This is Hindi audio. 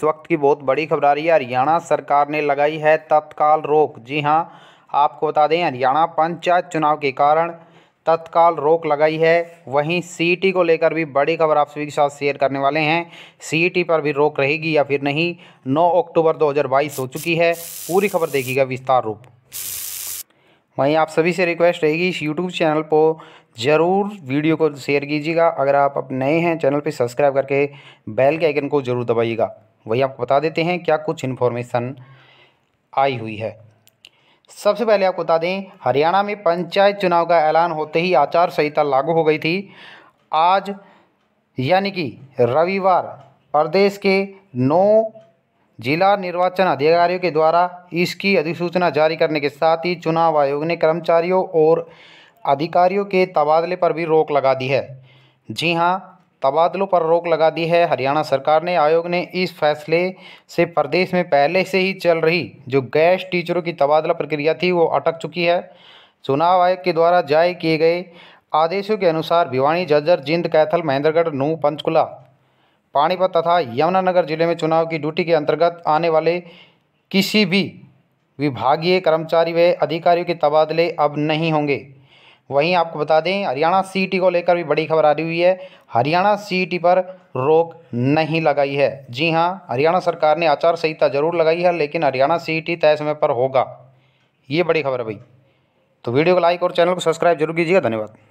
इस वक्त की बहुत बड़ी खबर आ रही है हरियाणा सरकार ने लगाई है तत्काल रोक जी हाँ आपको बता दें हरियाणा पंचायत चुनाव के कारण तत्काल रोक लगाई है वहीं सीटी को लेकर भी बड़ी खबर आप सभी के साथ शेयर करने वाले हैं सीटी पर भी रोक रहेगी या फिर नहीं 9 अक्टूबर 2022 हो चुकी है पूरी खबर देखिएगा विस्तार रूप वहीं आप सभी से रिक्वेस्ट रहेगी इस यूट्यूब चैनल को ज़रूर वीडियो को शेयर कीजिएगा अगर आप नए हैं चैनल पर सब्सक्राइब करके बैल के आइकन को ज़रूर दबाइएगा वही आपको बता देते हैं क्या कुछ इन्फॉर्मेशन आई हुई है सबसे पहले आपको बता दें हरियाणा में पंचायत चुनाव का ऐलान होते ही आचार संहिता लागू हो गई थी आज यानी कि रविवार प्रदेश के नौ जिला निर्वाचन अधिकारियों के द्वारा इसकी अधिसूचना जारी करने के साथ ही चुनाव आयोग ने कर्मचारियों और अधिकारियों के तबादले पर भी रोक लगा दी है जी हाँ तबादलों पर रोक लगा दी है हरियाणा सरकार ने आयोग ने इस फैसले से प्रदेश में पहले से ही चल रही जो गैस टीचरों की तबादला प्रक्रिया थी वो अटक चुकी है चुनाव आयोग के द्वारा जारी किए गए आदेशों के अनुसार भिवानी जज्जर जिंद कैथल महेंद्रगढ़ नू पंचकुला पानीपत तथा यमुनानगर जिले में चुनाव की ड्यूटी के अंतर्गत आने वाले किसी भी विभागीय कर्मचारी व अधिकारियों के तबादले अब नहीं होंगे वहीं आपको बता दें हरियाणा सीईटी को लेकर भी बड़ी खबर आ रही हुई है हरियाणा सीईटी पर रोक नहीं लगाई है जी हाँ हरियाणा सरकार ने आचार संहिता जरूर लगाई है लेकिन हरियाणा सीईटी तय समय पर होगा ये बड़ी खबर है भाई तो वीडियो को लाइक और चैनल को सब्सक्राइब जरूर कीजिएगा धन्यवाद